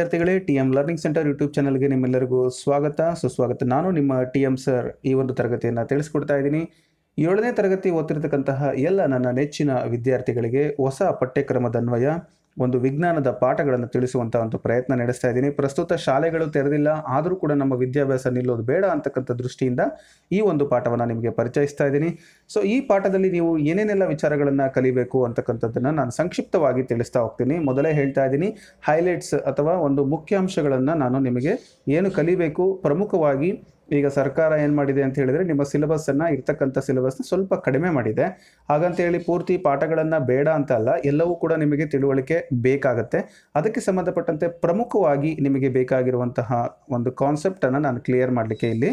ವಿದ್ಯಾರ್ಥಿಗಳೇ T M learning centre YouTube ಚಾನಲ್ಗೆ ನಿಮ್ಮೆಲ್ಲರಿಗೂ ಸ್ವಾಗತ ಸುಸ್ವಾಗತ ನಾನು ನಿಮ್ಮ ಟಿ ಎಂ ಸರ್ ಈ ಒಂದು ತರಗತಿಯನ್ನು ತಿಳಿಸ್ಕೊಡ್ತಾ ಇದ್ದೀನಿ ಏಳನೇ ತರಗತಿ ಓದ್ತಿರ್ತಕ್ಕಂತಹ ಎಲ್ಲ ನನ್ನ ನೆಚ್ಚಿನ ವಿದ್ಯಾರ್ಥಿಗಳಿಗೆ ಹೊಸ ಪಠ್ಯಕ್ರಮದನ್ವಯ ಒಂದು ವಿಜ್ಞಾನದ ಪಾಠಗಳನ್ನು ತಿಳಿಸುವಂಥ ಒಂದು ಪ್ರಯತ್ನ ನಡೆಸ್ತಾ ಇದ್ದೀನಿ ಪ್ರಸ್ತುತ ಶಾಲೆಗಳು ತೆರೆದಿಲ್ಲ ಆದರೂ ಕೂಡ ನಮ್ಮ ವಿದ್ಯಾಭ್ಯಾಸ ನಿಲ್ಲೋದು ಬೇಡ ಅಂತಕ್ಕಂಥ ದೃಷ್ಟಿಯಿಂದ ಈ ಒಂದು ಪಾಠವನ್ನು ನಿಮಗೆ ಪರಿಚಯಿಸ್ತಾ ಇದ್ದೀನಿ ಸೊ ಈ ಪಾಠದಲ್ಲಿ ನೀವು ಏನೇನೆಲ್ಲ ವಿಚಾರಗಳನ್ನು ಕಲಿಬೇಕು ಅಂತಕ್ಕಂಥದ್ದನ್ನು ನಾನು ಸಂಕ್ಷಿಪ್ತವಾಗಿ ತಿಳಿಸ್ತಾ ಹೋಗ್ತೀನಿ ಮೊದಲೇ ಹೇಳ್ತಾ ಇದ್ದೀನಿ ಹೈಲೈಟ್ಸ್ ಅಥವಾ ಒಂದು ಮುಖ್ಯಾಂಶಗಳನ್ನು ನಾನು ನಿಮಗೆ ಏನು ಕಲಿಬೇಕು ಪ್ರಮುಖವಾಗಿ ಈಗ ಸರ್ಕಾರ ಏನು ಮಾಡಿದೆ ಅಂತ ಹೇಳಿದರೆ ನಿಮ್ಮ ಸಿಲೆಬಸ್ಸನ್ನು ಇರ್ತಕ್ಕಂಥ ಸಿಲೆಬಸ್ನ ಸ್ವಲ್ಪ ಕಡಿಮೆ ಮಾಡಿದೆ ಹಾಗಂತ ಹೇಳಿ ಪೂರ್ತಿ ಪಾಠಗಳನ್ನು ಬೇಡ ಅಂತ ಅಲ್ಲ ಎಲ್ಲವೂ ಕೂಡ ನಿಮಗೆ ತಿಳುವಳಿಕೆ ಬೇಕಾಗುತ್ತೆ ಅದಕ್ಕೆ ಸಂಬಂಧಪಟ್ಟಂತೆ ಪ್ರಮುಖವಾಗಿ ನಿಮಗೆ ಬೇಕಾಗಿರುವಂತಹ ಒಂದು ಕಾನ್ಸೆಪ್ಟನ್ನು ನಾನು ಕ್ಲಿಯರ್ ಮಾಡಲಿಕ್ಕೆ ಇಲ್ಲಿ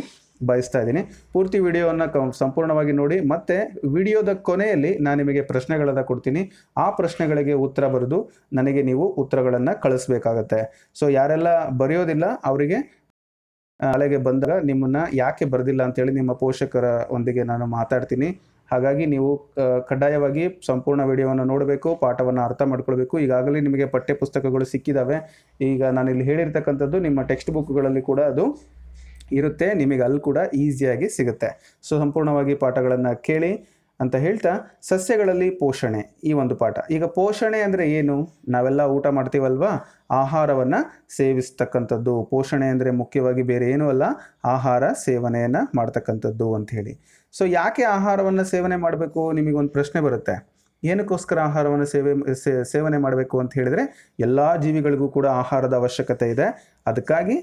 ಬಯಸ್ತಾ ಇದ್ದೀನಿ ಪೂರ್ತಿ ವಿಡಿಯೋವನ್ನು ಸಂಪೂರ್ಣವಾಗಿ ನೋಡಿ ಮತ್ತು ವಿಡಿಯೋದ ಕೊನೆಯಲ್ಲಿ ನಾನು ನಿಮಗೆ ಪ್ರಶ್ನೆಗಳನ್ನು ಕೊಡ್ತೀನಿ ಆ ಪ್ರಶ್ನೆಗಳಿಗೆ ಉತ್ತರ ಬರೆದು ನನಗೆ ನೀವು ಉತ್ತರಗಳನ್ನು ಕಳಿಸ್ಬೇಕಾಗತ್ತೆ ಸೊ ಯಾರೆಲ್ಲ ಬರೆಯೋದಿಲ್ಲ ಅವರಿಗೆ ಅಲೆಗೆ ಬಂದಾಗ ನಿಮ್ಮನ್ನು ಯಾಕೆ ಬರೆದಿಲ್ಲ ಅಂತೇಳಿ ನಿಮ್ಮ ಪೋಷಕರ ಒಂದಿಗೆ ನಾನು ಮಾತಾಡ್ತೀನಿ ಹಾಗಾಗಿ ನೀವು ಕಡ್ಡಾಯವಾಗಿ ಸಂಪೂರ್ಣ ವಿಡಿಯೋವನ್ನು ನೋಡಬೇಕು ಪಾಠವನ್ನು ಅರ್ಥ ಮಾಡ್ಕೊಳ್ಬೇಕು ಈಗಾಗಲೇ ನಿಮಗೆ ಪಠ್ಯ ಪುಸ್ತಕಗಳು ಸಿಕ್ಕಿದ್ದಾವೆ ಈಗ ನಾನು ಇಲ್ಲಿ ಹೇಳಿರ್ತಕ್ಕಂಥದ್ದು ನಿಮ್ಮ ಟೆಕ್ಸ್ಟ್ ಬುಕ್ಗಳಲ್ಲಿ ಕೂಡ ಅದು ಇರುತ್ತೆ ನಿಮಗೆ ಅಲ್ಲಿ ಕೂಡ ಈಸಿಯಾಗಿ ಸಿಗುತ್ತೆ ಸೊ ಸಂಪೂರ್ಣವಾಗಿ ಪಾಠಗಳನ್ನು ಕೇಳಿ ಅಂತ ಹೇಳ್ತಾ ಸಸ್ಯಗಳಲ್ಲಿ ಪೋಷಣೆ ಈ ಒಂದು ಪಾಠ ಈಗ ಪೋಷಣೆ ಅಂದರೆ ಏನು ನಾವೆಲ್ಲ ಊಟ ಮಾಡ್ತೀವಲ್ವಾ ಆಹಾರವನ್ನು ಸೇವಿಸ್ತಕ್ಕಂಥದ್ದು ಪೋಷಣೆ ಅಂದರೆ ಮುಖ್ಯವಾಗಿ ಬೇರೆ ಏನೂ ಅಲ್ಲ ಆಹಾರ ಸೇವನೆಯನ್ನು ಮಾಡ್ತಕ್ಕಂಥದ್ದು ಅಂಥೇಳಿ ಸೊ ಯಾಕೆ ಆಹಾರವನ್ನು ಸೇವನೆ ಮಾಡಬೇಕು ನಿಮಗೊಂದು ಪ್ರಶ್ನೆ ಬರುತ್ತೆ ಏನಕ್ಕೋಸ್ಕರ ಆಹಾರವನ್ನು ಸೇವೆ ಸೇವನೆ ಮಾಡಬೇಕು ಅಂತ ಹೇಳಿದರೆ ಎಲ್ಲ ಜೀವಿಗಳಿಗೂ ಕೂಡ ಆಹಾರದ ಅವಶ್ಯಕತೆ ಇದೆ ಅದಕ್ಕಾಗಿ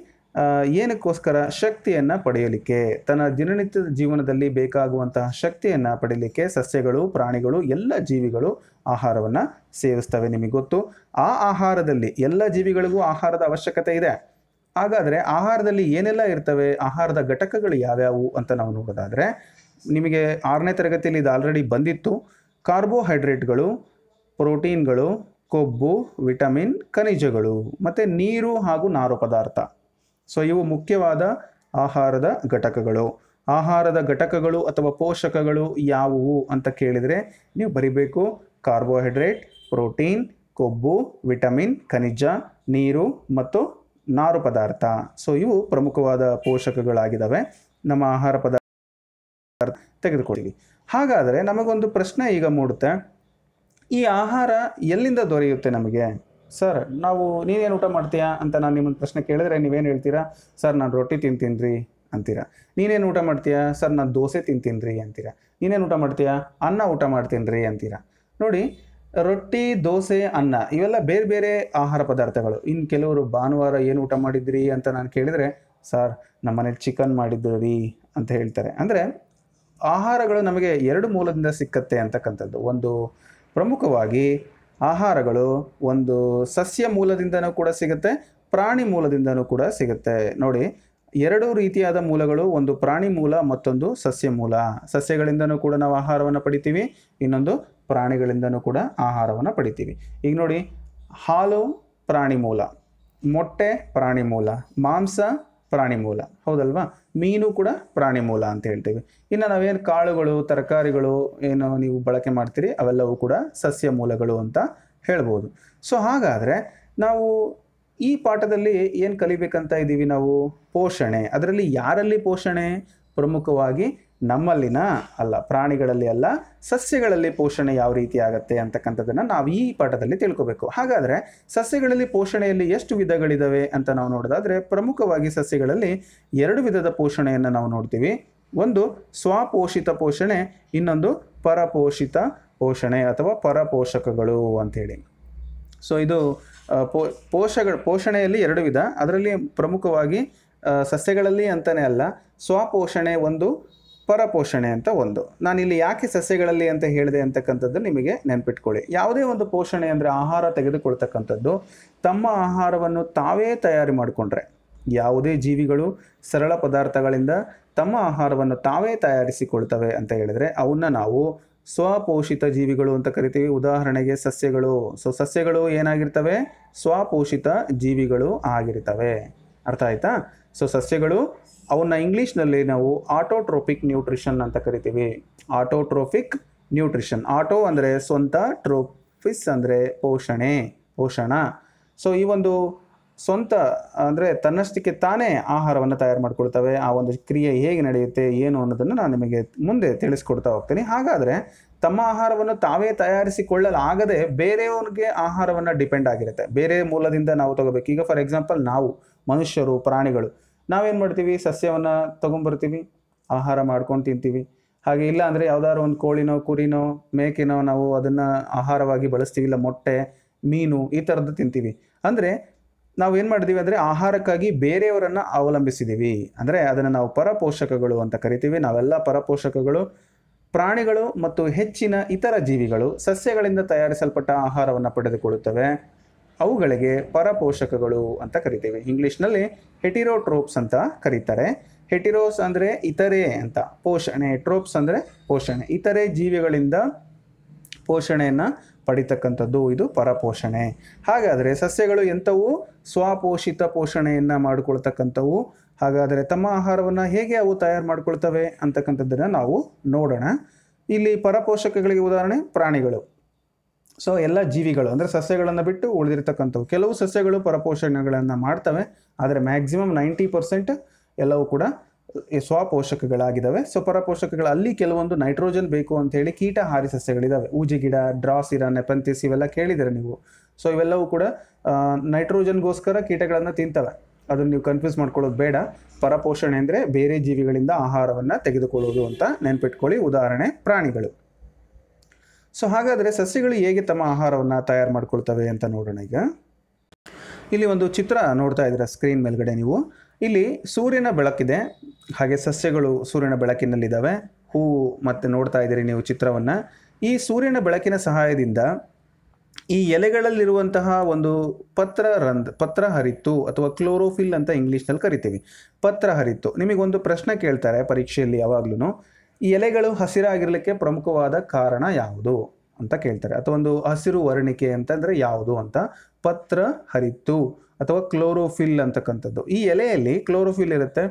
ಏನಕ್ಕೋಸ್ಕರ ಶಕ್ತಿಯನ್ನು ಪಡೆಯಲಿಕ್ಕೆ ತನ್ನ ದಿನನಿತ್ಯದ ಜೀವನದಲ್ಲಿ ಬೇಕಾಗುವಂತಹ ಶಕ್ತಿಯನ್ನು ಪಡೆಯಲಿಕ್ಕೆ ಸಸ್ಯಗಳು ಪ್ರಾಣಿಗಳು ಎಲ್ಲ ಜೀವಿಗಳು ಆಹಾರವನ್ನು ಸೇವಿಸ್ತವೆ ನಿಮಗೆ ಗೊತ್ತು ಆ ಆಹಾರದಲ್ಲಿ ಎಲ್ಲ ಜೀವಿಗಳಿಗೂ ಆಹಾರದ ಅವಶ್ಯಕತೆ ಇದೆ ಹಾಗಾದರೆ ಆಹಾರದಲ್ಲಿ ಏನೆಲ್ಲ ಇರ್ತವೆ ಆಹಾರದ ಘಟಕಗಳು ಯಾವ್ಯಾವು ಅಂತ ನಾವು ನೋಡೋದಾದರೆ ನಿಮಗೆ ಆರನೇ ತರಗತಿಯಲ್ಲಿ ಇದು ಆಲ್ರೆಡಿ ಬಂದಿತ್ತು ಕಾರ್ಬೋಹೈಡ್ರೇಟ್ಗಳು ಪ್ರೋಟೀನ್ಗಳು ಕೊಬ್ಬು ವಿಟಮಿನ್ ಖನಿಜಗಳು ಮತ್ತು ನೀರು ಹಾಗೂ ನಾರು ಪದಾರ್ಥ ಸೊ ಇವು ಮುಖ್ಯವಾದ ಆಹಾರದ ಘಟಕಗಳು ಆಹಾರದ ಘಟಕಗಳು ಅಥವಾ ಪೋಷಕಗಳು ಯಾವುವು ಅಂತ ಕೇಳಿದರೆ ನೀವು ಬರಿಬೇಕು ಕಾರ್ಬೋಹೈಡ್ರೇಟ್ ಪ್ರೋಟೀನ್ ಕೊಬ್ಬು ವಿಟಮಿನ್ ಖನಿಜ ನೀರು ಮತ್ತು ನಾರು ಪದಾರ್ಥ ಸೊ ಇವು ಪ್ರಮುಖವಾದ ಪೋಷಕಗಳಾಗಿದ್ದಾವೆ ನಮ್ಮ ಆಹಾರ ಪದಾರ್ಥ ತೆಗೆದುಕೊಳ್ಳಿ ಹಾಗಾದರೆ ನಮಗೊಂದು ಪ್ರಶ್ನೆ ಈಗ ಮೂಡುತ್ತೆ ಈ ಆಹಾರ ಎಲ್ಲಿಂದ ದೊರೆಯುತ್ತೆ ನಮಗೆ ಸರ್ ನಾವು ನೀನೇನು ಊಟ ಮಾಡ್ತೀಯಾ ಅಂತ ನಾನು ನಿಮ್ಮನ್ನು ಪ್ರಶ್ನೆ ಕೇಳಿದ್ರೆ ನೀವೇನು ಹೇಳ್ತೀರಾ ಸರ್ ನಾನು ರೊಟ್ಟಿ ರೀ ಅಂತೀರಾ ನೀನೇನು ಊಟ ಮಾಡ್ತೀಯಾ ಸರ್ ನಾನು ದೋಸೆ ತಿಂತೀನಿ ರೀ ಅಂತೀರಾ ನೀನೇನು ಊಟ ಮಾಡ್ತೀಯಾ ಅನ್ನ ಊಟ ಮಾಡ್ತೀನಿ ರೀ ಅಂತೀರಾ ನೋಡಿ ರೊಟ್ಟಿ ದೋಸೆ ಅನ್ನ ಇವೆಲ್ಲ ಬೇರೆ ಬೇರೆ ಆಹಾರ ಪದಾರ್ಥಗಳು ಇನ್ನು ಕೆಲವರು ಭಾನುವಾರ ಏನು ಊಟ ಮಾಡಿದ್ರಿ ಅಂತ ನಾನು ಕೇಳಿದರೆ ಸರ್ ನಮ್ಮ ಮನೇಲಿ ಚಿಕನ್ ಮಾಡಿದ್ರು ರೀ ಅಂತ ಹೇಳ್ತಾರೆ ಅಂದರೆ ಆಹಾರಗಳು ನಮಗೆ ಎರಡು ಮೂಲದಿಂದ ಸಿಕ್ಕತ್ತೆ ಅಂತಕ್ಕಂಥದ್ದು ಒಂದು ಪ್ರಮುಖವಾಗಿ ಆಹಾರಗಳು ಒಂದು ಸಸ್ಯ ಮೂಲದಿಂದನೂ ಕೂಡ ಸಿಗುತ್ತೆ ಪ್ರಾಣಿ ಮೂಲದಿಂದನೂ ಕೂಡ ಸಿಗುತ್ತೆ ನೋಡಿ ಎರಡು ರೀತಿಯಾದ ಮೂಲಗಳು ಒಂದು ಪ್ರಾಣಿ ಮೂಲ ಮತ್ತೊಂದು ಸಸ್ಯ ಮೂಲ ಸಸ್ಯಗಳಿಂದನೂ ಕೂಡ ನಾವು ಆಹಾರವನ್ನು ಪಡಿತೀವಿ ಇನ್ನೊಂದು ಪ್ರಾಣಿಗಳಿಂದನೂ ಕೂಡ ಆಹಾರವನ್ನು ಪಡಿತೀವಿ ಈಗ ನೋಡಿ ಹಾಲು ಪ್ರಾಣಿ ಮೂಲ ಮೊಟ್ಟೆ ಪ್ರಾಣಿ ಮೂಲ ಮಾಂಸ ಪ್ರಾಣಿ ಮೂಲ ಹೌದಲ್ವಾ ಮೀನು ಕೂಡ ಪ್ರಾಣಿ ಮೂಲ ಅಂತ ಹೇಳ್ತೀವಿ ಇನ್ನು ನಾವೇನು ಕಾಳುಗಳು ತರಕಾರಿಗಳು ಏನು ನೀವು ಬಳಕೆ ಮಾಡ್ತೀರಿ ಅವೆಲ್ಲವೂ ಕೂಡ ಸಸ್ಯ ಮೂಲಗಳು ಅಂತ ಹೇಳ್ಬೋದು ಸೊ ಹಾಗಾದರೆ ನಾವು ಈ ಪಾಠದಲ್ಲಿ ಏನು ಕಲಿಬೇಕಂತ ಇದ್ದೀವಿ ನಾವು ಪೋಷಣೆ ಅದರಲ್ಲಿ ಯಾರಲ್ಲಿ ಪೋಷಣೆ ಪ್ರಮುಖವಾಗಿ ನಮ್ಮಲ್ಲಿನ ಅಲ್ಲ ಪ್ರಾಣಿಗಳಲ್ಲಿ ಅಲ್ಲ ಸಸ್ಯಗಳಲ್ಲಿ ಪೋಷಣೆ ಯಾವ ರೀತಿ ಆಗುತ್ತೆ ಅಂತಕ್ಕಂಥದ್ದನ್ನು ನಾವು ಈ ಪಾಠದಲ್ಲಿ ತಿಳ್ಕೋಬೇಕು ಹಾಗಾದರೆ ಸಸ್ಯಗಳಲ್ಲಿ ಪೋಷಣೆಯಲ್ಲಿ ಎಷ್ಟು ವಿಧಗಳಿದ್ದಾವೆ ಅಂತ ನಾವು ನೋಡೋದಾದರೆ ಪ್ರಮುಖವಾಗಿ ಸಸ್ಯಗಳಲ್ಲಿ ಎರಡು ವಿಧದ ಪೋಷಣೆಯನ್ನು ನಾವು ನೋಡ್ತೀವಿ ಒಂದು ಸ್ವಪೋಷಿತ ಪೋಷಣೆ ಇನ್ನೊಂದು ಪರಪೋಷಿತ ಪೋಷಣೆ ಅಥವಾ ಪರಪೋಷಕಗಳು ಅಂಥೇಳಿ ಸೊ ಇದು ಪೋ ಪೋಷಗಳ ಪೋಷಣೆಯಲ್ಲಿ ಎರಡು ವಿಧ ಅದರಲ್ಲಿ ಪ್ರಮುಖವಾಗಿ ಸಸ್ಯಗಳಲ್ಲಿ ಅಂತಲೇ ಅಲ್ಲ ಸ್ವಪೋಷಣೆ ಒಂದು ಪರಪೋಷಣೆ ಅಂತ ಒಂದು ನಾನಿಲ್ಲಿ ಯಾಕೆ ಸಸ್ಯಗಳಲ್ಲಿ ಅಂತ ಹೇಳಿದೆ ಅಂತಕ್ಕಂಥದ್ದು ನಿಮಗೆ ನೆನಪಿಟ್ಕೊಳ್ಳಿ ಯಾವುದೇ ಒಂದು ಪೋಷಣೆ ಅಂದರೆ ಆಹಾರ ತೆಗೆದುಕೊಳ್ತಕ್ಕಂಥದ್ದು ತಮ್ಮ ಆಹಾರವನ್ನು ತಾವೇ ತಯಾರಿ ಮಾಡಿಕೊಂಡ್ರೆ ಯಾವುದೇ ಜೀವಿಗಳು ಸರಳ ಪದಾರ್ಥಗಳಿಂದ ತಮ್ಮ ಆಹಾರವನ್ನು ತಾವೇ ತಯಾರಿಸಿಕೊಳ್ತವೆ ಅಂತ ಹೇಳಿದರೆ ಅವನ್ನ ನಾವು ಸ್ವಪೋಷಿತ ಜೀವಿಗಳು ಅಂತ ಕರಿತೀವಿ ಉದಾಹರಣೆಗೆ ಸಸ್ಯಗಳು ಸೊ ಸಸ್ಯಗಳು ಏನಾಗಿರ್ತವೆ ಸ್ವಪೋಷಿತ ಜೀವಿಗಳು ಆಗಿರ್ತವೆ ಅರ್ಥ ಆಯ್ತಾ ಸೊ ಸಸ್ಯಗಳು ಅವನ್ನ ಇಂಗ್ಲೀಷ್ನಲ್ಲಿ ನಾವು ಆಟೋಟ್ರೋಪಿಕ್ ನ್ಯೂಟ್ರಿಷನ್ ಅಂತ ಕರಿತೀವಿ ಆಟೋಟ್ರೋಫಿಕ್ ನ್ಯೂಟ್ರಿಷನ್ ಆಟೋ ಅಂದರೆ ಸ್ವಂತ ಟ್ರೋಫಿಸ್ ಅಂದರೆ ಪೋಷಣೆ ಪೋಷಣ ಸೊ ಈ ಒಂದು ಸ್ವಂತ ಅಂದರೆ ತನ್ನಷ್ಟಕ್ಕೆ ತಾನೇ ಆಹಾರವನ್ನು ತಯಾರು ಮಾಡ್ಕೊಳ್ತವೆ ಆ ಒಂದು ಕ್ರಿಯೆ ಹೇಗೆ ನಡೆಯುತ್ತೆ ಏನು ಅನ್ನೋದನ್ನು ನಾನು ನಿಮಗೆ ಮುಂದೆ ತಿಳಿಸ್ಕೊಡ್ತಾ ಹೋಗ್ತೀನಿ ಹಾಗಾದರೆ ತಮ್ಮ ಆಹಾರವನ್ನು ತಾವೇ ತಯಾರಿಸಿಕೊಳ್ಳಲಾಗದೆ ಬೇರೆಯವ್ರಿಗೆ ಆಹಾರವನ್ನು ಡಿಪೆಂಡ್ ಆಗಿರುತ್ತೆ ಬೇರೆ ಮೂಲದಿಂದ ನಾವು ತಗೋಬೇಕು ಈಗ ಫಾರ್ ಎಕ್ಸಾಂಪಲ್ ನಾವು ಮನುಷ್ಯರು ಪ್ರಾಣಿಗಳು ನಾವೇನು ಮಾಡ್ತೀವಿ ಸಸ್ಯವನ್ನು ತೊಗೊಂಬರ್ತೀವಿ ಆಹಾರ ಮಾಡ್ಕೊಂಡು ತಿಂತೀವಿ ಹಾಗೆ ಇಲ್ಲ ಅಂದರೆ ಯಾವ್ದಾದ್ರು ಒಂದು ಕೋಳಿನೋ ಕುರಿನೋ ಮೇಕೆನೋ ನಾವು ಅದನ್ನು ಆಹಾರವಾಗಿ ಬಳಸ್ತೀವಿ ಇಲ್ಲ ಮೊಟ್ಟೆ ಮೀನು ಈ ಥರದ್ದು ತಿಂತೀವಿ ಅಂದರೆ ನಾವು ಏನು ಮಾಡ್ತೀವಿ ಅಂದರೆ ಆಹಾರಕ್ಕಾಗಿ ಬೇರೆಯವರನ್ನು ಅವಲಂಬಿಸಿದ್ದೀವಿ ಅಂದರೆ ಅದನ್ನು ನಾವು ಪರಪೋಷಕಗಳು ಅಂತ ಕರಿತೀವಿ ನಾವೆಲ್ಲ ಪರಪೋಷಕಗಳು ಪ್ರಾಣಿಗಳು ಮತ್ತು ಹೆಚ್ಚಿನ ಇತರ ಜೀವಿಗಳು ಸಸ್ಯಗಳಿಂದ ತಯಾರಿಸಲ್ಪಟ್ಟ ಆಹಾರವನ್ನು ಪಡೆದುಕೊಳ್ಳುತ್ತವೆ ಅವುಗಳಿಗೆ ಪರಪೋಷಕಗಳು ಅಂತ ಕರಿತೇವೆ ಇಂಗ್ಲೀಷ್ನಲ್ಲಿ ಹೆಟಿರೋಟ್ರೋಪ್ಸ್ ಅಂತ ಕರೀತಾರೆ ಹೆಟಿರೋಸ್ ಅಂದರೆ ಇತರೆ ಅಂತ ಪೋಷಣೆ ಟ್ರೋಪ್ಸ್ ಅಂದರೆ ಪೋಷಣೆ ಇತರೆ ಜೀವಿಗಳಿಂದ ಪೋಷಣೆಯನ್ನು ಪಡಿತಕ್ಕಂಥದ್ದು ಇದು ಪರಪೋಷಣೆ ಹಾಗಾದರೆ ಸಸ್ಯಗಳು ಎಂಥವು ಸ್ವಪೋಷಿತ ಪೋಷಣೆಯನ್ನು ಮಾಡಿಕೊಳ್ತಕ್ಕಂಥವು ಹಾಗಾದರೆ ತಮ್ಮ ಆಹಾರವನ್ನು ಹೇಗೆ ಅವು ತಯಾರು ಮಾಡ್ಕೊಳ್ತವೆ ಅಂತಕ್ಕಂಥದ್ದನ್ನು ನಾವು ನೋಡೋಣ ಇಲ್ಲಿ ಪರಪೋಷಕಗಳಿಗೆ ಉದಾಹರಣೆ ಪ್ರಾಣಿಗಳು ಸೊ ಎಲ್ಲ ಜೀವಿಗಳು ಅಂದರೆ ಸಸ್ಯಗಳನ್ನು ಬಿಟ್ಟು ಉಳಿದಿರ್ತಕ್ಕಂಥವು ಕೆಲವು ಸಸ್ಯಗಳು ಪರಪೋಷಣೆಗಳನ್ನು ಮಾಡ್ತವೆ ಆದರೆ ಮ್ಯಾಕ್ಸಿಮಮ್ ನೈಂಟಿ ಪರ್ಸೆಂಟ್ ಎಲ್ಲವೂ ಕೂಡ ಸ್ವಪೋಷಕಗಳಾಗಿದ್ದಾವೆ ಸೊ ಪರಪೋಷಕಗಳು ಅಲ್ಲಿ ಕೆಲವೊಂದು ನೈಟ್ರೋಜನ್ ಬೇಕು ಅಂತ ಹೇಳಿ ಕೀಟಹಾರಿ ಸಸ್ಯಗಳಿದ್ದಾವೆ ಊಜಿ ಗಿಡ ಡ್ರಾಸಿರ ನೆಪಂತಿಸ್ ಇವೆಲ್ಲ ಕೇಳಿದರೆ ನೀವು ಸೊ ಇವೆಲ್ಲವೂ ಕೂಡ ನೈಟ್ರೋಜನ್ಗೋಸ್ಕರ ಕೀಟಗಳನ್ನು ತಿಂತವೆ ಅದನ್ನು ನೀವು ಕನ್ಫ್ಯೂಸ್ ಮಾಡ್ಕೊಳ್ಳೋದು ಬೇಡ ಪರಪೋಷಣೆ ಅಂದರೆ ಬೇರೆ ಜೀವಿಗಳಿಂದ ಆಹಾರವನ್ನು ತೆಗೆದುಕೊಳ್ಳೋದು ಅಂತ ನೆನ್ಪಿಟ್ಕೊಳ್ಳಿ ಉದಾಹರಣೆ ಪ್ರಾಣಿಗಳು ಸೊ ಹಾಗಾದರೆ ಸಸ್ಯಗಳು ಹೇಗೆ ತಮ್ಮ ಆಹಾರವನ್ನು ತಯಾರು ಮಾಡ್ಕೊಳ್ತವೆ ಅಂತ ನೋಡೋಣ ಈಗ ಇಲ್ಲಿ ಒಂದು ಚಿತ್ರ ನೋಡ್ತಾ ಇದ್ದೀರಾ ಸ್ಕ್ರೀನ್ ಮೇಲ್ಗಡೆ ನೀವು ಇಲ್ಲಿ ಸೂರ್ಯನ ಬೆಳಕಿದೆ ಹಾಗೆ ಸಸ್ಯಗಳು ಸೂರ್ಯನ ಬೆಳಕಿನಲ್ಲಿದ್ದಾವೆ ಹೂವು ಮತ್ತು ನೋಡ್ತಾ ಇದ್ದೀರಿ ನೀವು ಚಿತ್ರವನ್ನು ಈ ಸೂರ್ಯನ ಬೆಳಕಿನ ಸಹಾಯದಿಂದ ಈ ಎಲೆಗಳಲ್ಲಿರುವಂತಹ ಒಂದು ಪತ್ರ ರಂದ್ ಪತ್ರ ಹರಿತು ಅಥವಾ ಕ್ಲೋರೋಫಿಲ್ ಅಂತ ಇಂಗ್ಲೀಷ್ನಲ್ಲಿ ಕರಿತೀವಿ ಪತ್ರ ಹರಿತು ನಿಮಗೊಂದು ಪ್ರಶ್ನೆ ಕೇಳ್ತಾರೆ ಪರೀಕ್ಷೆಯಲ್ಲಿ ಯಾವಾಗಲೂ ಈ ಎಲೆಗಳು ಹಸಿರಾಗಿರಲಿಕ್ಕೆ ಪ್ರಮುಖವಾದ ಕಾರಣ ಯಾವುದು ಅಂತ ಕೇಳ್ತಾರೆ ಅಥವಾ ಒಂದು ಹಸಿರು ವರ್ಣಿಕೆ ಅಂತಂದರೆ ಯಾವುದು ಅಂತ ಪತ್ರ ಹರಿತು ಅಥವಾ ಕ್ಲೋರೋಫಿಲ್ ಅಂತಕ್ಕಂಥದ್ದು ಈ ಎಲೆಯಲ್ಲಿ ಕ್ಲೋರೋಫಿಲ್ ಇರುತ್ತೆ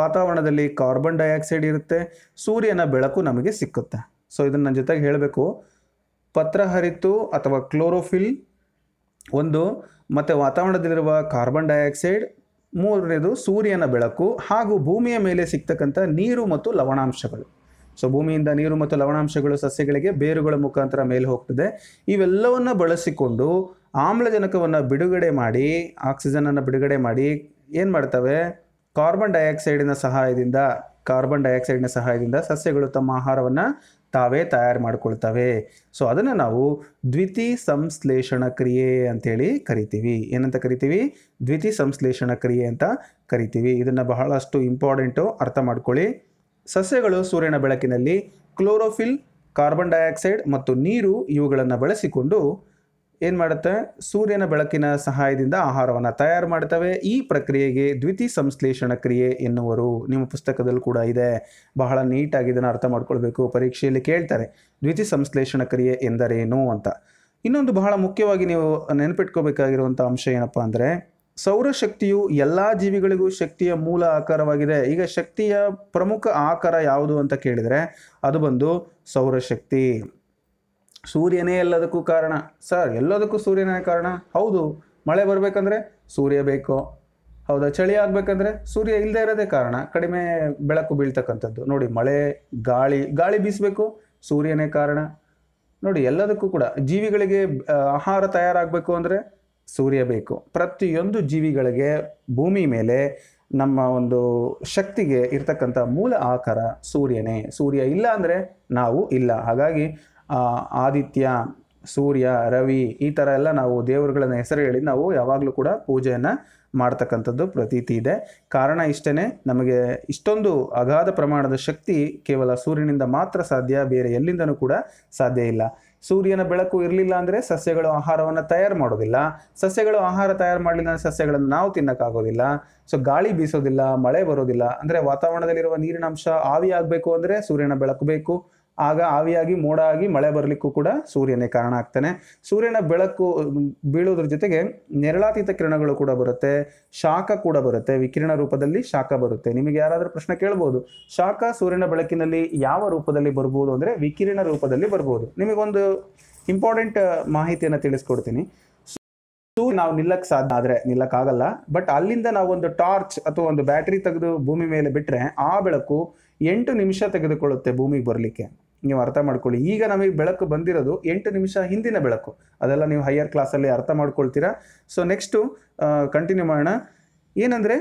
ವಾತಾವರಣದಲ್ಲಿ ಕಾರ್ಬನ್ ಡೈಆಕ್ಸೈಡ್ ಇರುತ್ತೆ ಸೂರ್ಯನ ಬೆಳಕು ನಮಗೆ ಸಿಕ್ಕುತ್ತೆ ಸೊ ಇದನ್ನು ನನ್ನ ಜೊತೆಗೆ ಹೇಳಬೇಕು ಪತ್ರ ಹರಿತು ಅಥವಾ ಕ್ಲೋರೋಫಿಲ್ ಒಂದು ಮತ್ತು ವಾತಾವರಣದಲ್ಲಿರುವ ಕಾರ್ಬನ್ ಡೈಆಕ್ಸೈಡ್ ಮೂರನೇದು ಸೂರ್ಯನ ಬೆಳಕು ಹಾಗೂ ಭೂಮಿಯ ಮೇಲೆ ಸಿಗ್ತಕ್ಕಂಥ ನೀರು ಮತ್ತು ಲವಣಾಂಶಗಳು ಸೊ ಭೂಮಿಯಿಂದ ನೀರು ಮತ್ತು ಲವಣಾಂಶಗಳು ಸಸ್ಯಗಳಿಗೆ ಬೇರುಗಳ ಮುಖಾಂತರ ಮೇಲೆ ಹೋಗ್ತದೆ ಇವೆಲ್ಲವನ್ನು ಬಳಸಿಕೊಂಡು ಆಮ್ಲಜನಕವನ್ನು ಬಿಡುಗಡೆ ಮಾಡಿ ಆಕ್ಸಿಜನನ್ನು ಬಿಡುಗಡೆ ಮಾಡಿ ಏನು ಮಾಡ್ತವೆ ಕಾರ್ಬನ್ ಡೈಆಕ್ಸೈಡಿನ ಸಹಾಯದಿಂದ ಕಾರ್ಬನ್ ಡೈಆಕ್ಸೈಡ್ನ ಸಹಾಯದಿಂದ ಸಸ್ಯಗಳು ತಮ್ಮ ಆಹಾರವನ್ನು ತಾವೇ ತಯಾರು ಮಾಡಿಕೊಳ್ತವೆ ಸೊ ಅದನ್ನು ನಾವು ದ್ವಿತಿ ಸಂಶ್ಲೇಷಣ ಕ್ರಿಯೆ ಅಂತೇಳಿ ಕರಿತೀವಿ ಏನಂತ ಕರಿತೀವಿ ದ್ವಿತಿ ಸಂಶ್ಲೇಷಣ ಕ್ರಿಯೆ ಅಂತ ಕರಿತೀವಿ ಇದನ್ನು ಬಹಳಷ್ಟು ಇಂಪಾರ್ಟೆಂಟು ಅರ್ಥ ಮಾಡ್ಕೊಳ್ಳಿ ಸಸ್ಯಗಳು ಸೂರ್ಯನ ಬೆಳಕಿನಲ್ಲಿ ಕ್ಲೋರೋಫಿಲ್ ಕಾರ್ಬನ್ ಡೈಆಕ್ಸೈಡ್ ಮತ್ತು ನೀರು ಇವುಗಳನ್ನು ಬಳಸಿಕೊಂಡು ಏನು ಮಾಡುತ್ತೆ ಸೂರ್ಯನ ಬೆಳಕಿನ ಸಹಾಯದಿಂದ ಆಹಾರವನ್ನು ತಯಾರು ಮಾಡ್ತವೆ ಈ ಪ್ರಕ್ರಿಯೆಗೆ ದ್ವಿತಿ ಸಂಶ್ಲೇಷಣ ಕ್ರಿಯೆ ಎನ್ನುವರು ನಿಮ್ಮ ಪುಸ್ತಕದಲ್ಲಿ ಕೂಡ ಇದೆ ಬಹಳ ನೀಟಾಗಿ ಇದನ್ನು ಅರ್ಥ ಮಾಡ್ಕೊಳ್ಬೇಕು ಪರೀಕ್ಷೆಯಲ್ಲಿ ಕೇಳ್ತಾರೆ ದ್ವಿತಿ ಸಂಶ್ಲೇಷಣ ಕ್ರಿಯೆ ಎಂದರೇನು ಅಂತ ಇನ್ನೊಂದು ಬಹಳ ಮುಖ್ಯವಾಗಿ ನೀವು ನೆನಪಿಟ್ಕೋಬೇಕಾಗಿರುವಂಥ ಅಂಶ ಏನಪ್ಪ ಅಂದರೆ ಸೌರಶಕ್ತಿಯು ಎಲ್ಲ ಜೀವಿಗಳಿಗೂ ಶಕ್ತಿಯ ಮೂಲ ಆಕಾರವಾಗಿದೆ ಈಗ ಶಕ್ತಿಯ ಪ್ರಮುಖ ಆಕಾರ ಯಾವುದು ಅಂತ ಕೇಳಿದರೆ ಅದು ಬಂದು ಸೌರಶಕ್ತಿ ಸೂರ್ಯನೇ ಎಲ್ಲದಕ್ಕೂ ಕಾರಣ ಸರ್ ಎಲ್ಲದಕ್ಕೂ ಸೂರ್ಯನೇ ಕಾರಣ ಹೌದು ಮಳೆ ಬರಬೇಕಂದ್ರೆ ಸೂರ್ಯ ಬೇಕು ಹೌದಾ ಚಳಿ ಆಗಬೇಕಂದ್ರೆ ಸೂರ್ಯ ಇಲ್ಲದೆ ಇರೋದೇ ಕಾರಣ ಕಡಿಮೆ ಬೆಳಕು ಬೀಳ್ತಕ್ಕಂಥದ್ದು ನೋಡಿ ಮಳೆ ಗಾಳಿ ಗಾಳಿ ಬೀಸಬೇಕು ಸೂರ್ಯನೇ ಕಾರಣ ನೋಡಿ ಎಲ್ಲದಕ್ಕೂ ಕೂಡ ಜೀವಿಗಳಿಗೆ ಆಹಾರ ತಯಾರಾಗಬೇಕು ಅಂದರೆ ಸೂರ್ಯ ಬೇಕು ಪ್ರತಿಯೊಂದು ಜೀವಿಗಳಿಗೆ ಭೂಮಿ ಮೇಲೆ ನಮ್ಮ ಒಂದು ಶಕ್ತಿಗೆ ಇರ್ತಕ್ಕಂಥ ಮೂಲ ಆಕಾರ ಸೂರ್ಯನೇ ಸೂರ್ಯ ಇಲ್ಲ ಅಂದರೆ ನಾವು ಇಲ್ಲ ಹಾಗಾಗಿ ಆದಿತ್ಯ ಸೂರ್ಯ ರವಿ ಈ ಥರ ಎಲ್ಲ ನಾವು ದೇವರುಗಳನ್ನ ಹೆಸರು ಹೇಳಿ ನಾವು ಯಾವಾಗಲೂ ಕೂಡ ಪೂಜೆಯನ್ನು ಮಾಡ್ತಕ್ಕಂಥದ್ದು ಪ್ರತೀತಿ ಇದೆ ಕಾರಣ ಇಷ್ಟೇ ನಮಗೆ ಇಷ್ಟೊಂದು ಅಗಾಧ ಪ್ರಮಾಣದ ಶಕ್ತಿ ಕೇವಲ ಸೂರ್ಯನಿಂದ ಮಾತ್ರ ಸಾಧ್ಯ ಬೇರೆ ಎಲ್ಲಿಂದನೂ ಕೂಡ ಸಾಧ್ಯ ಇಲ್ಲ ಸೂರ್ಯನ ಬೆಳಕು ಇರಲಿಲ್ಲ ಅಂದರೆ ಸಸ್ಯಗಳು ಆಹಾರವನ್ನು ತಯಾರು ಮಾಡೋದಿಲ್ಲ ಸಸ್ಯಗಳು ಆಹಾರ ತಯಾರು ಮಾಡಲಿಲ್ಲ ಅಂದರೆ ಸಸ್ಯಗಳನ್ನು ನಾವು ತಿನ್ನೋಕ್ಕಾಗೋದಿಲ್ಲ ಸೊ ಗಾಳಿ ಬೀಸೋದಿಲ್ಲ ಮಳೆ ಬರೋದಿಲ್ಲ ಅಂದರೆ ವಾತಾವರಣದಲ್ಲಿರುವ ನೀರಿನ ಅಂಶ ಆಗಬೇಕು ಅಂದರೆ ಸೂರ್ಯನ ಬೆಳಕು ಬೇಕು ಆಗ ಆವಿಯಾಗಿ ಮೋಡ ಆಗಿ ಮಳೆ ಬರಲಿಕ್ಕೂ ಕೂಡ ಸೂರ್ಯನೇ ಕಾರಣ ಆಗ್ತಾನೆ ಸೂರ್ಯನ ಬೆಳಕು ಬೀಳೋದ್ರ ಜೊತೆಗೆ ನೆರಳಾತೀತ ಕಿರಣಗಳು ಕೂಡ ಬರುತ್ತೆ ಶಾಖ ಕೂಡ ಬರುತ್ತೆ ವಿಕಿರಣ ರೂಪದಲ್ಲಿ ಶಾಖ ಬರುತ್ತೆ ನಿಮಗೆ ಯಾರಾದರೂ ಪ್ರಶ್ನೆ ಕೇಳ್ಬೋದು ಶಾಖ ಸೂರ್ಯನ ಬೆಳಕಿನಲ್ಲಿ ಯಾವ ರೂಪದಲ್ಲಿ ಬರ್ಬೋದು ಅಂದರೆ ವಿಕಿರಣ ರೂಪದಲ್ಲಿ ಬರ್ಬೋದು ನಿಮಗೊಂದು ಇಂಪಾರ್ಟೆಂಟ್ ಮಾಹಿತಿಯನ್ನು ತಿಳಿಸ್ಕೊಡ್ತೀನಿ ನಾವು ನಿಲ್ಲಕ್ಕೆ ಸಾಧ್ಯ ಆದರೆ ನಿಲ್ಲಕ್ಕಾಗಲ್ಲ ಬಟ್ ಅಲ್ಲಿಂದ ನಾವು ಒಂದು ಟಾರ್ಚ್ ಅಥವಾ ಒಂದು ಬ್ಯಾಟ್ರಿ ತೆಗೆದು ಭೂಮಿ ಮೇಲೆ ಬಿಟ್ಟರೆ ಆ ಬೆಳಕು ಎಂಟು ನಿಮಿಷ ತೆಗೆದುಕೊಳ್ಳುತ್ತೆ ಭೂಮಿಗೆ ಬರಲಿಕ್ಕೆ ನೀವು ಅರ್ಥ ಮಾಡ್ಕೊಳ್ಳಿ ಈಗ ನಮಗೆ ಬೆಳಕು ಬಂದಿರೋದು ಎಂಟು ನಿಮಿಷ ಹಿಂದಿನ ಬೆಳಕು ಅದೆಲ್ಲ ನೀವು ಹೈಯರ್ ಕ್ಲಾಸಲ್ಲಿ ಅರ್ಥ ಮಾಡ್ಕೊಳ್ತೀರಾ ಸೊ ನೆಕ್ಸ್ಟು ಕಂಟಿನ್ಯೂ ಮಾಡೋಣ ಏನಂದರೆ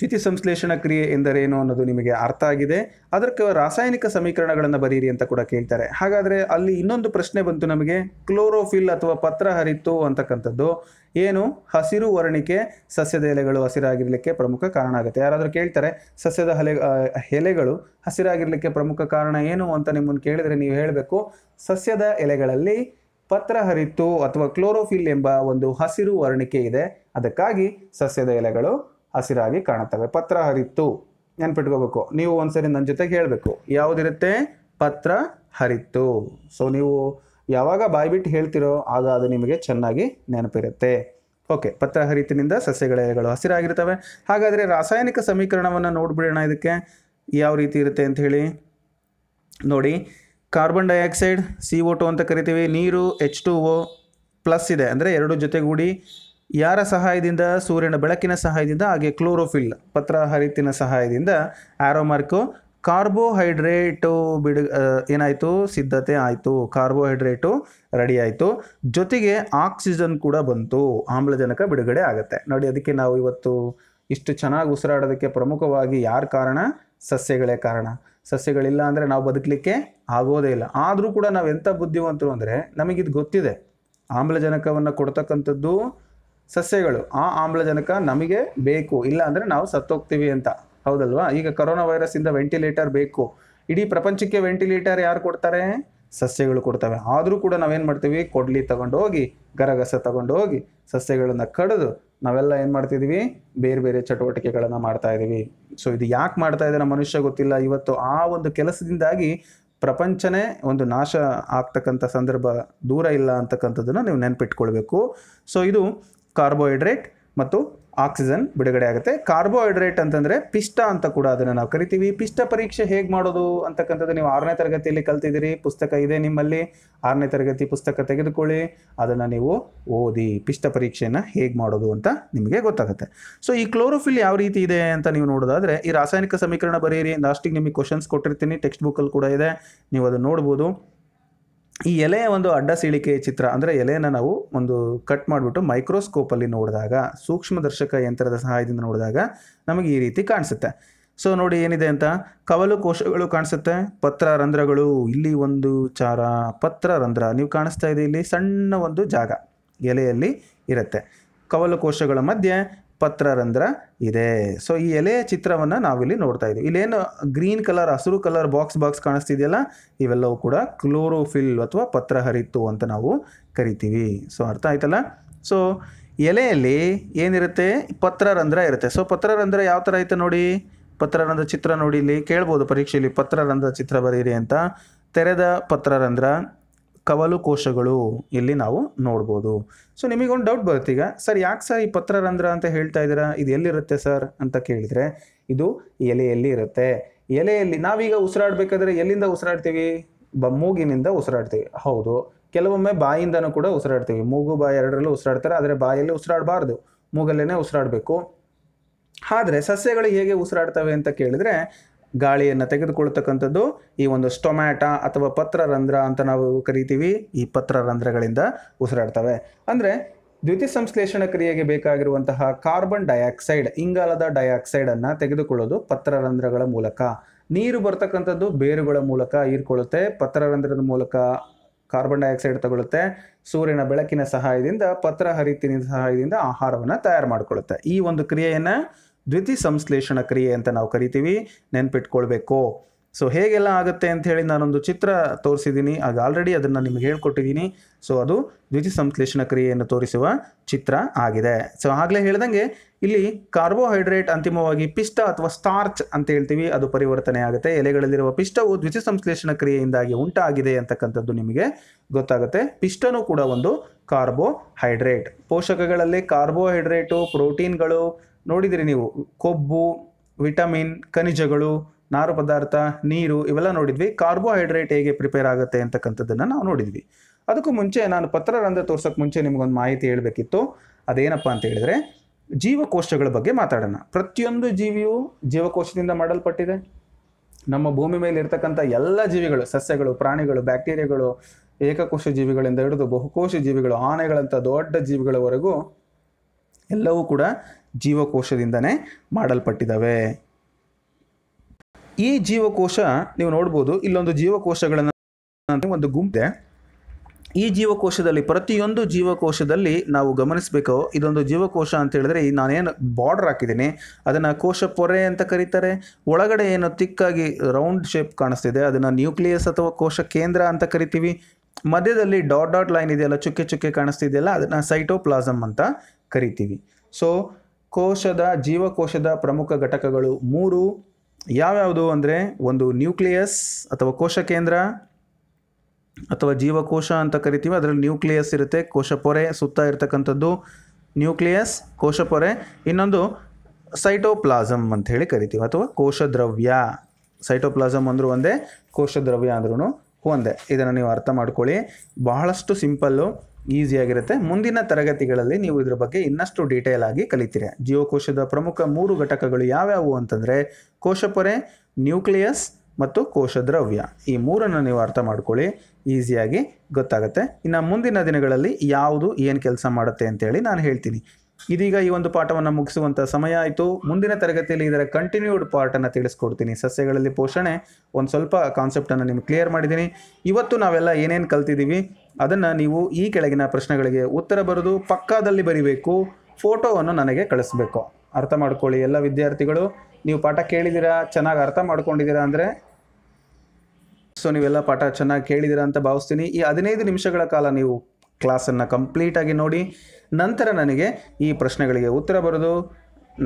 ದ್ಯುತಿ ಸಂಶ್ಲೇಷಣ ಕ್ರಿಯೆ ಎಂದರೇನು ಅನ್ನೋದು ನಿಮಗೆ ಅರ್ಥ ಆಗಿದೆ ಅದಕ್ಕೆ ರಾಸಾಯನಿಕ ಸಮೀಕರಣಗಳನ್ನು ಬರೀರಿ ಅಂತ ಕೂಡ ಕೇಳ್ತಾರೆ ಹಾಗಾದರೆ ಅಲ್ಲಿ ಇನ್ನೊಂದು ಪ್ರಶ್ನೆ ಬಂತು ನಮಗೆ ಕ್ಲೋರೋಫಿಲ್ ಅಥವಾ ಪತ್ರ ಹರಿತು ಅಂತಕ್ಕಂಥದ್ದು ಏನು ಹಸಿರು ವರ್ಣಿಕೆ ಸಸ್ಯದ ಎಲೆಗಳು ಹಸಿರಾಗಿರಲಿಕ್ಕೆ ಪ್ರಮುಖ ಕಾರಣ ಆಗುತ್ತೆ ಯಾರಾದರೂ ಕೇಳ್ತಾರೆ ಸಸ್ಯದ ಹಲೆ ಎಲೆಗಳು ಹಸಿರಾಗಿರಲಿಕ್ಕೆ ಪ್ರಮುಖ ಕಾರಣ ಏನು ಅಂತ ನಿಮ್ಮನ್ನು ಕೇಳಿದರೆ ನೀವು ಹೇಳಬೇಕು ಸಸ್ಯದ ಎಲೆಗಳಲ್ಲಿ ಪತ್ರ ಹರಿತು ಅಥವಾ ಕ್ಲೋರೋಫಿಲ್ ಎಂಬ ಒಂದು ಹಸಿರು ವರ್ಣಿಕೆ ಇದೆ ಅದಕ್ಕಾಗಿ ಸಸ್ಯದ ಎಲೆಗಳು ಹಸಿರಾಗಿ ಕಾಣುತ್ತವೆ ಪತ್ರ ಹರಿತು ನೆನ್ಪಿಟ್ಕೋಬೇಕು ನೀವು ಒಂದ್ಸರಿ ನನ್ನ ಜೊತೆಗೆ ಹೇಳಬೇಕು ಯಾವುದಿರುತ್ತೆ ಪತ್ರ ಹರಿತು ಸೊ ನೀವು ಯಾವಾಗ ಬಾಯ್ಬಿಟ್ಟು ಹೇಳ್ತಿರೋ ಆಗ ಅದು ನಿಮಗೆ ಚೆನ್ನಾಗಿ ನೆನಪಿರುತ್ತೆ ಓಕೆ ಪತ್ರ ಹರಿತಿನಿಂದ ಸಸ್ಯಗಳ ಎಲೆಗಳು ಹಸಿರಾಗಿರ್ತವೆ ಹಾಗಾದರೆ ರಾಸಾಯನಿಕ ಸಮೀಕರಣವನ್ನು ನೋಡ್ಬಿಡೋಣ ಇದಕ್ಕೆ ಯಾವ ರೀತಿ ಇರುತ್ತೆ ಅಂತ ಹೇಳಿ ನೋಡಿ carbon dioxide C O two ಅಂತ ಕರಿತೀವಿ ನೀರು ಎಚ್ ಟು ಓ ಪ್ಲಸ್ ಇದೆ ಅಂದರೆ ಎರಡು ಜೊತೆಗೂಡಿ ಯಾರ ಸಹಾಯದಿಂದ ಸೂರ್ಯನ ಬೆಳಕಿನ ಸಹಾಯದಿಂದ ಹಾಗೆ ಕ್ಲೋರೋಫಿಲ್ ಹರಿತಿನ ಸಹಾಯದಿಂದ ಆರೋಮಾರ್ಕು ಕಾರ್ಬೋಹೈಡ್ರೇಟು ಬಿಡು ಏನಾಯಿತು ಸಿದ್ಧತೆ ಆಯಿತು ಕಾರ್ಬೋಹೈಡ್ರೇಟು ರೆಡಿ ಆಯಿತು ಜೊತೆಗೆ ಆಕ್ಸಿಜನ್ ಕೂಡ ಬಂತು ಆಮ್ಲಜನಕ ಬಿಡುಗಡೆ ಆಗುತ್ತೆ ನೋಡಿ ಅದಕ್ಕೆ ನಾವು ಇವತ್ತು ಇಷ್ಟು ಚೆನ್ನಾಗಿ ಉಸಿರಾಡೋದಕ್ಕೆ ಪ್ರಮುಖವಾಗಿ ಯಾರು ಕಾರಣ ಸಸ್ಯಗಳೇ ಕಾರಣ ಸಸ್ಯಗಳಿಲ್ಲ ಅಂದರೆ ನಾವು ಬದುಕಲಿಕ್ಕೆ ಆಗೋದೇ ಇಲ್ಲ ಆದರೂ ಕೂಡ ನಾವು ಎಂಥ ಬುದ್ಧಿವಂತರು ಅಂದರೆ ನಮಗಿದು ಗೊತ್ತಿದೆ ಆಮ್ಲಜನಕವನ್ನು ಕೊಡ್ತಕ್ಕಂಥದ್ದು ಸಸ್ಯಗಳು ಆ ಆಮ್ಲಜನಕ ನಮಗೆ ಬೇಕು ಇಲ್ಲ ಅಂದರೆ ನಾವು ಸತ್ತೋಗ್ತೀವಿ ಅಂತ ಹೌದಲ್ವಾ ಈಗ ಕೊರೋನಾ ವೈರಸ್ಸಿಂದ ವೆಂಟಿಲೇಟರ್ ಬೇಕು ಇಡೀ ಪ್ರಪಂಚಕ್ಕೆ ವೆಂಟಿಲೇಟರ್ ಯಾರು ಕೊಡ್ತಾರೆ ಸಸ್ಯಗಳು ಕೊಡ್ತವೆ ಆದರೂ ಕೂಡ ನಾವೇನು ಮಾಡ್ತೀವಿ ಕೊಡ್ಲಿ ತಗೊಂಡು ಹೋಗಿ ಗರಗಸ ತಗೊಂಡು ಹೋಗಿ ಸಸ್ಯಗಳನ್ನು ಕಡಿದು ನಾವೆಲ್ಲ ಏನು ಮಾಡ್ತಿದ್ದೀವಿ ಬೇರೆ ಬೇರೆ ಚಟುವಟಿಕೆಗಳನ್ನು ಮಾಡ್ತಾ ಇದ್ದೀವಿ ಸೊ ಇದು ಯಾಕೆ ಮಾಡ್ತಾ ಇದ್ದಾರೆ ಮನುಷ್ಯ ಗೊತ್ತಿಲ್ಲ ಇವತ್ತು ಆ ಒಂದು ಕೆಲಸದಿಂದಾಗಿ ಪ್ರಪಂಚನೇ ಒಂದು ನಾಶ ಆಗ್ತಕ್ಕಂಥ ಸಂದರ್ಭ ದೂರ ಇಲ್ಲ ಅಂತಕ್ಕಂಥದ್ದನ್ನು ನೀವು ನೆನಪಿಟ್ಕೊಳ್ಬೇಕು ಸೊ ಇದು ಕಾರ್ಬೋಹೈಡ್ರೇಟ್ ಮತ್ತು ಆಕ್ಸಿಜನ್ ಬಿಡುಗಡೆ ಆಗುತ್ತೆ ಕಾರ್ಬೋಹೈಡ್ರೇಟ್ ಅಂತಂದರೆ ಪಿಷ್ಟ ಅಂತ ಕೂಡ ಅದನ್ನು ನಾವು ಕರಿತೀವಿ ಪಿಷ್ಟ ಪರೀಕ್ಷೆ ಹೇಗೆ ಮಾಡೋದು ಅಂತಕ್ಕಂಥದ್ದು ನೀವು ಆರನೇ ತರಗತಿಯಲ್ಲಿ ಕಲ್ತಿದ್ದೀರಿ ಪುಸ್ತಕ ಇದೆ ನಿಮ್ಮಲ್ಲಿ ಆರನೇ ತರಗತಿ ಪುಸ್ತಕ ತೆಗೆದುಕೊಳ್ಳಿ ಅದನ್ನು ನೀವು ಓದಿ ಪಿಷ್ಟ ಪರೀಕ್ಷೆಯನ್ನು ಹೇಗೆ ಮಾಡೋದು ಅಂತ ನಿಮಗೆ ಗೊತ್ತಾಗುತ್ತೆ ಸೊ ಈ ಕ್ಲೋರೋಫಿಲ್ ಯಾವ ರೀತಿ ಇದೆ ಅಂತ ನೀವು ನೋಡೋದಾದರೆ ಈ ರಾಸಾಯನಿಕ ಸಮೀಕರಣ ಬರೀರಿ ಲಾಸ್ಟಿಗೆ ನಿಮಗೆ ಕ್ವಶನ್ಸ್ ಕೊಟ್ಟಿರ್ತೀನಿ ಟೆಕ್ಸ್ಟ್ ಬುಕ್ಕಲ್ಲಿ ಕೂಡ ಇದೆ ನೀವು ಅದನ್ನು ನೋಡ್ಬೋದು ಈ ಎಲೆಯ ಒಂದು ಅಡ್ಡ ಸೀಳಿಕೆ ಚಿತ್ರ ಅಂದರೆ ಎಲೆಯನ್ನು ನಾವು ಒಂದು ಕಟ್ ಮಾಡಿಬಿಟ್ಟು ಮೈಕ್ರೋಸ್ಕೋಪಲ್ಲಿ ನೋಡಿದಾಗ ಸೂಕ್ಷ್ಮದರ್ಶಕ ಯಂತ್ರದ ಸಹಾಯದಿಂದ ನೋಡಿದಾಗ ನಮಗೆ ಈ ರೀತಿ ಕಾಣಿಸುತ್ತೆ ಸೊ ನೋಡಿ ಏನಿದೆ ಅಂತ ಕವಲು ಕೋಶಗಳು ಕಾಣಿಸುತ್ತೆ ಪತ್ರ ರಂಧ್ರಗಳು ಇಲ್ಲಿ ಒಂದು ಚಾರ ಪತ್ರ ರಂಧ್ರ ನೀವು ಕಾಣಿಸ್ತಾ ಇದೆ ಇಲ್ಲಿ ಸಣ್ಣ ಒಂದು ಜಾಗ ಎಲೆಯಲ್ಲಿ ಇರುತ್ತೆ ಕವಲು ಕೋಶಗಳ ಮಧ್ಯೆ ಪತ್ರರಂಧ್ರ ಇದೆ ಸೊ ಈ ಎಲೆಯ ಚಿತ್ರವನ್ನು ನಾವಿಲ್ಲಿ ನೋಡ್ತಾ ಇದ್ದೀವಿ ಇಲ್ಲೇನು ಗ್ರೀನ್ ಕಲರ್ ಹಸಿರು ಕಲರ್ ಬಾಕ್ಸ್ ಬಾಕ್ಸ್ ಕಾಣಿಸ್ತಿದೆಯಲ್ಲ ಇವೆಲ್ಲವೂ ಕೂಡ ಕ್ಲೋರೋಫಿಲ್ ಅಥವಾ ಪತ್ರ ಹರಿತು ಅಂತ ನಾವು ಕರಿತೀವಿ ಸೊ ಅರ್ಥ ಆಯ್ತಲ್ಲ ಸೊ ಎಲೆಯಲ್ಲಿ ಏನಿರುತ್ತೆ ಪತ್ರರಂಧ್ರ ಇರುತ್ತೆ ಸೊ ಪತ್ರರಂಧ್ರ ಯಾವ ಥರ ಐತೆ ನೋಡಿ ಪತ್ರರಂಧ್ರ ಚಿತ್ರ ನೋಡಿ ಇಲ್ಲಿ ಕೇಳ್ಬೋದು ಪರೀಕ್ಷೆಯಲ್ಲಿ ಪತ್ರರಂಧ್ರ ಚಿತ್ರ ಬರೀರಿ ಅಂತ ತೆರೆದ ಪತ್ರರಂಧ್ರ ಕವಲು ಕೋಶಗಳು ಇಲ್ಲಿ ನಾವು ನೋಡ್ಬೋದು ಸೊ ನಿಮಗೊಂದು ಡೌಟ್ ಬರುತ್ತೆ ಈಗ ಸರ್ ಯಾಕೆ ಸರ್ ಈ ಪತ್ರರಂಧ್ರ ಅಂತ ಹೇಳ್ತಾ ಇದ್ದೀರಾ ಇದು ಎಲ್ಲಿರುತ್ತೆ ಸರ್ ಅಂತ ಕೇಳಿದರೆ ಇದು ಎಲೆಯಲ್ಲಿ ಇರುತ್ತೆ ಎಲೆಯಲ್ಲಿ ನಾವೀಗ ಉಸಿರಾಡಬೇಕಾದ್ರೆ ಎಲ್ಲಿಂದ ಉಸಿರಾಡ್ತೀವಿ ಬ ಮೂಗಿನಿಂದ ಉಸಿರಾಡ್ತೀವಿ ಹೌದು ಕೆಲವೊಮ್ಮೆ ಬಾಯಿಂದನೂ ಕೂಡ ಉಸಿರಾಡ್ತೀವಿ ಮೂಗು ಬಾಯಿ ಎರಡರಲ್ಲೂ ಉಸಿರಾಡ್ತಾರೆ ಆದರೆ ಬಾಯಲ್ಲಿ ಉಸಿರಾಡಬಾರ್ದು ಮೂಗಲ್ಲೇ ಉಸಿರಾಡಬೇಕು ಆದರೆ ಸಸ್ಯಗಳು ಹೇಗೆ ಉಸಿರಾಡ್ತವೆ ಅಂತ ಕೇಳಿದ್ರೆ ಗಾಳಿಯನ್ನು ತೆಗೆದುಕೊಳ್ತಕ್ಕಂಥದ್ದು ಈ ಒಂದು ಸ್ಟೊಮ್ಯಾಟ ಅಥವಾ ಪತ್ರ ರಂಧ್ರ ಅಂತ ನಾವು ಕರಿತೀವಿ ಈ ಪತ್ರ ರಂಧ್ರಗಳಿಂದ ಉಸಿರಾಡ್ತವೆ ಅಂದರೆ ದ್ಯುತಿ ಸಂಶ್ಲೇಷಣ ಕ್ರಿಯೆಗೆ ಬೇಕಾಗಿರುವಂತಹ ಕಾರ್ಬನ್ ಡೈಆಕ್ಸೈಡ್ ಇಂಗಾಲದ ಡೈಆಕ್ಸೈಡನ್ನು ತೆಗೆದುಕೊಳ್ಳೋದು ಪತ್ರ ರಂಧ್ರಗಳ ಮೂಲಕ ನೀರು ಬರ್ತಕ್ಕಂಥದ್ದು ಬೇರುಗಳ ಮೂಲಕ ಪತ್ರ ರಂಧ್ರದ ಮೂಲಕ ಕಾರ್ಬನ್ ಡೈಆಕ್ಸೈಡ್ ತಗೊಳ್ಳುತ್ತೆ ಸೂರ್ಯನ ಬೆಳಕಿನ ಸಹಾಯದಿಂದ ಪತ್ರ ಹರಿತಿನ ಸಹಾಯದಿಂದ ಆಹಾರವನ್ನು ತಯಾರು ಮಾಡಿಕೊಳ್ಳುತ್ತೆ ಈ ಒಂದು ಕ್ರಿಯೆಯನ್ನು ದ್ವಿತಿ ಸಂಶ್ಲೇಷಣ ಕ್ರಿಯೆ ಅಂತ ನಾವು ಕರಿತೀವಿ ನೆನ್ಪಿಟ್ಕೊಳ್ಬೇಕು ಸೊ ಹೇಗೆಲ್ಲ ಆಗುತ್ತೆ ಅಂತ ಹೇಳಿ ನಾನೊಂದು ಚಿತ್ರ ತೋರಿಸಿದ್ದೀನಿ ಆಗ ಆಲ್ರೆಡಿ ಅದನ್ನು ನಿಮಗೆ ಹೇಳ್ಕೊಟ್ಟಿದ್ದೀನಿ ಸೊ ಅದು ದ್ವಿತಿ ಸಂಶ್ಲೇಷಣ ಕ್ರಿಯೆಯನ್ನು ತೋರಿಸುವ ಚಿತ್ರ ಆಗಿದೆ ಸೊ ಆಗಲೇ ಹೇಳ್ದಂಗೆ ಇಲ್ಲಿ ಕಾರ್ಬೋಹೈಡ್ರೇಟ್ ಅಂತಿಮವಾಗಿ ಪಿಷ್ಟ ಅಥವಾ ಸ್ಟಾರ್ಚ್ ಅಂತ ಹೇಳ್ತೀವಿ ಅದು ಪರಿವರ್ತನೆ ಆಗುತ್ತೆ ಎಲೆಗಳಲ್ಲಿರುವ ಪಿಷ್ಟವು ದ್ವಿತಿ ಸಂಶ್ಲೇಷಣ ಕ್ರಿಯೆಯಿಂದಾಗಿ ಉಂಟಾಗಿದೆ ಅಂತಕ್ಕಂಥದ್ದು ನಿಮಗೆ ಗೊತ್ತಾಗುತ್ತೆ ಪಿಷ್ಟನು ಕೂಡ ಒಂದು ಕಾರ್ಬೋಹೈಡ್ರೇಟ್ ಪೋಷಕಗಳಲ್ಲಿ ಕಾರ್ಬೋಹೈಡ್ರೇಟು ಪ್ರೋಟೀನ್ಗಳು ನೋಡಿದಿರಿ ನೀವು ಕೊಬ್ಬು ವಿಟಮಿನ್ ಖನಿಜಗಳು ನಾರು ಪದಾರ್ಥ ನೀರು ಇವೆಲ್ಲ ನೋಡಿದ್ವಿ ಕಾರ್ಬೋಹೈಡ್ರೇಟ್ ಹೇಗೆ ಪ್ರಿಪೇರ್ ಆಗುತ್ತೆ ಅಂತಕ್ಕಂಥದ್ದನ್ನು ನಾವು ನೋಡಿದ್ವಿ ಅದಕ್ಕೂ ಮುಂಚೆ ನಾನು ಪತ್ರರಂಧ ತೋರ್ಸೋಕ್ಕೆ ಮುಂಚೆ ನಿಮಗೊಂದು ಮಾಹಿತಿ ಹೇಳಬೇಕಿತ್ತು ಅದೇನಪ್ಪ ಅಂತ ಹೇಳಿದ್ರೆ ಜೀವಕೋಶಗಳ ಬಗ್ಗೆ ಮಾತಾಡೋಣ ಪ್ರತಿಯೊಂದು ಜೀವಿಯು ಜೀವಕೋಶದಿಂದ ಮಾಡಲ್ಪಟ್ಟಿದೆ ನಮ್ಮ ಭೂಮಿ ಮೇಲೆ ಇರ್ತಕ್ಕಂಥ ಎಲ್ಲ ಜೀವಿಗಳು ಸಸ್ಯಗಳು ಪ್ರಾಣಿಗಳು ಬ್ಯಾಕ್ಟೀರಿಯಾಗಳು ಏಕಕೋಶ ಜೀವಿಗಳಿಂದ ಹಿಡಿದು ಬಹುಕೋಶ ಜೀವಿಗಳು ಆನೆಗಳಂಥ ದೊಡ್ಡ ಜೀವಿಗಳವರೆಗೂ ಎಲ್ಲವೂ ಕೂಡ ಜೀವಕೋಶದಿಂದನೇ ಮಾಡಲ್ಪಟ್ಟಿದ್ದಾವೆ ಈ ಜೀವಕೋಶ ನೀವು ನೋಡ್ಬೋದು ಇಲ್ಲೊಂದು ಜೀವಕೋಶಗಳನ್ನು ಒಂದು ಗುಂಪೆ ಈ ಜೀವಕೋಶದಲ್ಲಿ ಪ್ರತಿಯೊಂದು ಜೀವಕೋಶದಲ್ಲಿ ನಾವು ಗಮನಿಸಬೇಕು ಇದೊಂದು ಜೀವಕೋಶ ಅಂತ ಹೇಳಿದ್ರೆ ನಾನೇನು ಬಾರ್ಡರ್ ಹಾಕಿದ್ದೀನಿ ಅದನ್ನು ಕೋಶ ಪೊರೆ ಅಂತ ಕರೀತಾರೆ ಒಳಗಡೆ ಏನು ತಿಕ್ಕಾಗಿ ರೌಂಡ್ ಶೇಪ್ ಕಾಣಿಸ್ತಿದೆ ಅದನ್ನು ನ್ಯೂಕ್ಲಿಯಸ್ ಅಥವಾ ಕೋಶ ಕೇಂದ್ರ ಅಂತ ಕರಿತೀವಿ ಮಧ್ಯದಲ್ಲಿ ಡಾಟ್ ಡಾಟ್ ಲೈನ್ ಇದೆಯಲ್ಲ ಚುಕ್ಕೆ ಚುಕ್ಕೆ ಕಾಣಿಸ್ತಿದೆಯಲ್ಲ ಅದನ್ನು ಸೈಟೋಪ್ಲಾಸಮ್ ಅಂತ ಕರಿತೀವಿ ಸೊ ಕೋಶದ ಜೀವಕೋಶದ ಪ್ರಮುಖ ಘಟಕಗಳು ಮೂರು ಯಾವ್ಯಾವುದು ಅಂದರೆ ಒಂದು ನ್ಯೂಕ್ಲಿಯಸ್ ಅಥವಾ ಕೋಶ ಕೇಂದ್ರ ಅಥವಾ ಜೀವಕೋಶ ಅಂತ ಕರಿತೀವಿ ಅದರಲ್ಲಿ ನ್ಯೂಕ್ಲಿಯಸ್ ಇರುತ್ತೆ ಪೊರೆ ಸುತ್ತ ಇರತಕ್ಕಂಥದ್ದು ನ್ಯೂಕ್ಲಿಯಸ್ ಪೊರೆ ಇನ್ನೊಂದು ಸೈಟೋಪ್ಲಾಸಮ್ ಅಂತ ಹೇಳಿ ಕರಿತೀವಿ ಅಥವಾ ಕೋಶ ದ್ರವ್ಯ ಸೈಟೋಪ್ಲಾಸಮ್ ಅಂದರೂ ಒಂದೇ ಕೋಶ ದ್ರವ್ಯ ಅಂದ್ರೂ ಒಂದೇ ಇದನ್ನು ನೀವು ಅರ್ಥ ಮಾಡ್ಕೊಳ್ಳಿ ಬಹಳಷ್ಟು ಸಿಂಪಲ್ಲು ಈಸಿಯಾಗಿರುತ್ತೆ ಮುಂದಿನ ತರಗತಿಗಳಲ್ಲಿ ನೀವು ಇದರ ಬಗ್ಗೆ ಇನ್ನಷ್ಟು ಡೀಟೇಲ್ ಆಗಿ ಕಲಿತೀರಿ ಜೀವಕೋಶದ ಪ್ರಮುಖ ಮೂರು ಘಟಕಗಳು ಯಾವ್ಯಾವು ಅಂತಂದರೆ ಕೋಶಪೊರೆ ನ್ಯೂಕ್ಲಿಯಸ್ ಮತ್ತು ಕೋಶ ದ್ರವ್ಯ ಈ ಮೂರನ್ನು ನೀವು ಅರ್ಥ ಮಾಡ್ಕೊಳ್ಳಿ ಈಸಿಯಾಗಿ ಗೊತ್ತಾಗುತ್ತೆ ಇನ್ನು ಮುಂದಿನ ದಿನಗಳಲ್ಲಿ ಯಾವುದು ಏನು ಕೆಲಸ ಮಾಡುತ್ತೆ ಅಂತೇಳಿ ನಾನು ಹೇಳ್ತೀನಿ ಇದೀಗ ಈ ಒಂದು ಪಾಠವನ್ನು ಮುಗಿಸುವಂಥ ಸಮಯ ಆಯಿತು ಮುಂದಿನ ತರಗತಿಯಲ್ಲಿ ಇದರ ಕಂಟಿನ್ಯೂಡ್ ಪಾರ್ಟನ್ನು ತಿಳಿಸ್ಕೊಡ್ತೀನಿ ಸಸ್ಯಗಳಲ್ಲಿ ಪೋಷಣೆ ಒಂದು ಸ್ವಲ್ಪ ಕಾನ್ಸೆಪ್ಟನ್ನು ನಿಮ್ಗೆ ಕ್ಲಿಯರ್ ಮಾಡಿದ್ದೀನಿ ಇವತ್ತು ನಾವೆಲ್ಲ ಏನೇನು ಕಲ್ತಿದ್ದೀವಿ ಅದನ್ನು ನೀವು ಈ ಕೆಳಗಿನ ಪ್ರಶ್ನೆಗಳಿಗೆ ಉತ್ತರ ಬರೆದು ಪಕ್ಕದಲ್ಲಿ ಬರಿಬೇಕು ಫೋಟೋವನ್ನು ನನಗೆ ಕಳಿಸ್ಬೇಕು ಅರ್ಥ ಮಾಡ್ಕೊಳ್ಳಿ ಎಲ್ಲ ವಿದ್ಯಾರ್ಥಿಗಳು ನೀವು ಪಾಠ ಕೇಳಿದ್ದೀರಾ ಚೆನ್ನಾಗಿ ಅರ್ಥ ಮಾಡ್ಕೊಂಡಿದ್ದೀರಾ ಅಂದರೆ ಸೊ ನೀವೆಲ್ಲ ಪಾಠ ಚೆನ್ನಾಗಿ ಕೇಳಿದ್ದೀರಾ ಅಂತ ಭಾವಿಸ್ತೀನಿ ಈ ಹದಿನೈದು ನಿಮಿಷಗಳ ಕಾಲ ನೀವು ಕ್ಲಾಸನ್ನು ಕಂಪ್ಲೀಟಾಗಿ ನೋಡಿ ನಂತರ ನನಗೆ ಈ ಪ್ರಶ್ನೆಗಳಿಗೆ ಉತ್ತರ ಬರೆದು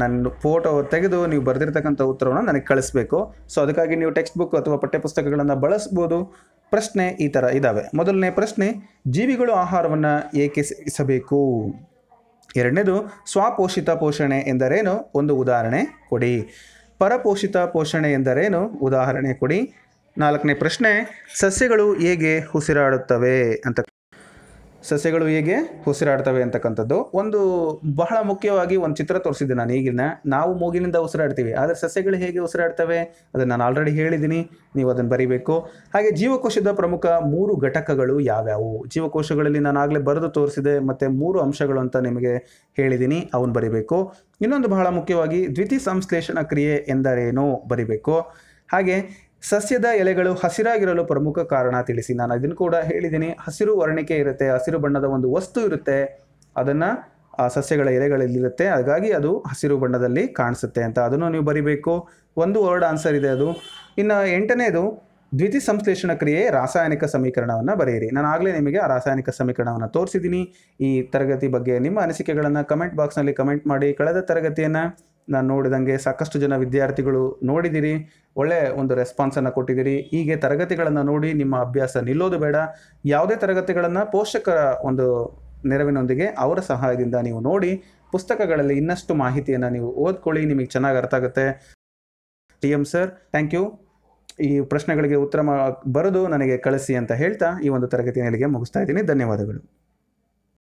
ನನ್ನ ಫೋಟೋ ತೆಗೆದು ನೀವು ಬರೆದಿರ್ತಕ್ಕಂಥ ಉತ್ತರವನ್ನು ನನಗೆ ಕಳಿಸ್ಬೇಕು ಸೊ ಅದಕ್ಕಾಗಿ ನೀವು ಟೆಕ್ಸ್ಟ್ ಬುಕ್ ಅಥವಾ ಪಠ್ಯಪುಸ್ತಕಗಳನ್ನು ಬಳಸ್ಬೋದು ಪ್ರಶ್ನೆ ಈ ಥರ ಇದ್ದಾವೆ ಮೊದಲನೇ ಪ್ರಶ್ನೆ ಜೀವಿಗಳು ಆಹಾರವನ್ನು ಏಕೆ ಸೇವಿಸಬೇಕು ಎರಡನೇದು ಸ್ವಪೋಷಿತ ಪೋಷಣೆ ಎಂದರೇನು ಒಂದು ಉದಾಹರಣೆ ಕೊಡಿ ಪರಪೋಷಿತ ಪೋಷಣೆ ಎಂದರೇನು ಉದಾಹರಣೆ ಕೊಡಿ ನಾಲ್ಕನೇ ಪ್ರಶ್ನೆ ಸಸ್ಯಗಳು ಹೇಗೆ ಉಸಿರಾಡುತ್ತವೆ ಅಂತ ಸಸ್ಯಗಳು ಹೇಗೆ ಉಸಿರಾಡ್ತವೆ ಅಂತಕ್ಕಂಥದ್ದು ಒಂದು ಬಹಳ ಮುಖ್ಯವಾಗಿ ಒಂದು ಚಿತ್ರ ತೋರಿಸಿದ್ದೆ ನಾನು ಈಗಿನ ನಾವು ಮೂಗಿನಿಂದ ಉಸಿರಾಡ್ತೀವಿ ಆದರೆ ಸಸ್ಯಗಳು ಹೇಗೆ ಉಸಿರಾಡ್ತವೆ ಅದನ್ನು ನಾನು ಆಲ್ರೆಡಿ ಹೇಳಿದ್ದೀನಿ ನೀವು ಅದನ್ನು ಬರಿಬೇಕು ಹಾಗೆ ಜೀವಕೋಶದ ಪ್ರಮುಖ ಮೂರು ಘಟಕಗಳು ಯಾವ್ಯಾವು ಜೀವಕೋಶಗಳಲ್ಲಿ ನಾನು ಆಗಲೇ ಬರೆದು ತೋರಿಸಿದೆ ಮತ್ತು ಮೂರು ಅಂಶಗಳು ಅಂತ ನಿಮಗೆ ಹೇಳಿದ್ದೀನಿ ಅವನು ಬರಿಬೇಕು ಇನ್ನೊಂದು ಬಹಳ ಮುಖ್ಯವಾಗಿ ದ್ವಿತೀಯ ಸಂಶ್ಲೇಷಣ ಕ್ರಿಯೆ ಎಂದರೇನು ಬರಿಬೇಕು ಹಾಗೆ ಸಸ್ಯದ ಎಲೆಗಳು ಹಸಿರಾಗಿರಲು ಪ್ರಮುಖ ಕಾರಣ ತಿಳಿಸಿ ನಾನು ಇದನ್ನು ಕೂಡ ಹೇಳಿದ್ದೀನಿ ಹಸಿರು ವರ್ಣಿಕೆ ಇರುತ್ತೆ ಹಸಿರು ಬಣ್ಣದ ಒಂದು ವಸ್ತು ಇರುತ್ತೆ ಅದನ್ನು ಆ ಸಸ್ಯಗಳ ಎಲೆಗಳಲ್ಲಿರುತ್ತೆ ಹಾಗಾಗಿ ಅದು ಹಸಿರು ಬಣ್ಣದಲ್ಲಿ ಕಾಣಿಸುತ್ತೆ ಅಂತ ಅದನ್ನು ನೀವು ಬರಿಬೇಕು ಒಂದು ವರ್ಡ್ ಆನ್ಸರ್ ಇದೆ ಅದು ಇನ್ನು ಎಂಟನೇದು ದ್ವಿತಿ ಸಂಶ್ಲೇಷಣ ಕ್ರಿಯೆ ರಾಸಾಯನಿಕ ಸಮೀಕರಣವನ್ನು ಬರೆಯಿರಿ ನಾನು ಆಗಲೇ ನಿಮಗೆ ಆ ರಾಸಾಯನಿಕ ಸಮೀಕರಣವನ್ನು ತೋರಿಸಿದ್ದೀನಿ ಈ ತರಗತಿ ಬಗ್ಗೆ ನಿಮ್ಮ ಅನಿಸಿಕೆಗಳನ್ನು ಕಮೆಂಟ್ ಬಾಕ್ಸ್ನಲ್ಲಿ ಕಮೆಂಟ್ ಮಾಡಿ ಕಳೆದ ತರಗತಿಯನ್ನು ನಾನು ನೋಡಿದಂಗೆ ಸಾಕಷ್ಟು ಜನ ವಿದ್ಯಾರ್ಥಿಗಳು ನೋಡಿದ್ದೀರಿ ಒಳ್ಳೆ ಒಂದು ರೆಸ್ಪಾನ್ಸನ್ನು ಕೊಟ್ಟಿದ್ದೀರಿ ಹೀಗೆ ತರಗತಿಗಳನ್ನು ನೋಡಿ ನಿಮ್ಮ ಅಭ್ಯಾಸ ನಿಲ್ಲೋದು ಬೇಡ ಯಾವುದೇ ತರಗತಿಗಳನ್ನು ಪೋಷಕರ ಒಂದು ನೆರವಿನೊಂದಿಗೆ ಅವರ ಸಹಾಯದಿಂದ ನೀವು ನೋಡಿ ಪುಸ್ತಕಗಳಲ್ಲಿ ಇನ್ನಷ್ಟು ಮಾಹಿತಿಯನ್ನು ನೀವು ಓದ್ಕೊಳ್ಳಿ ನಿಮಗೆ ಚೆನ್ನಾಗಿ ಅರ್ಥ ಆಗುತ್ತೆ T M sir thank you ಈ ಪ್ರಶ್ನೆಗಳಿಗೆ ಉತ್ತರ ಬರೆದು ನನಗೆ ಕಳಿಸಿ ಅಂತ ಹೇಳ್ತಾ ಈ ಒಂದು ತರಗತಿಯಲ್ಲಿಗೆ ಮುಗಿಸ್ತಾ ಇದ್ದೀನಿ ಧನ್ಯವಾದಗಳು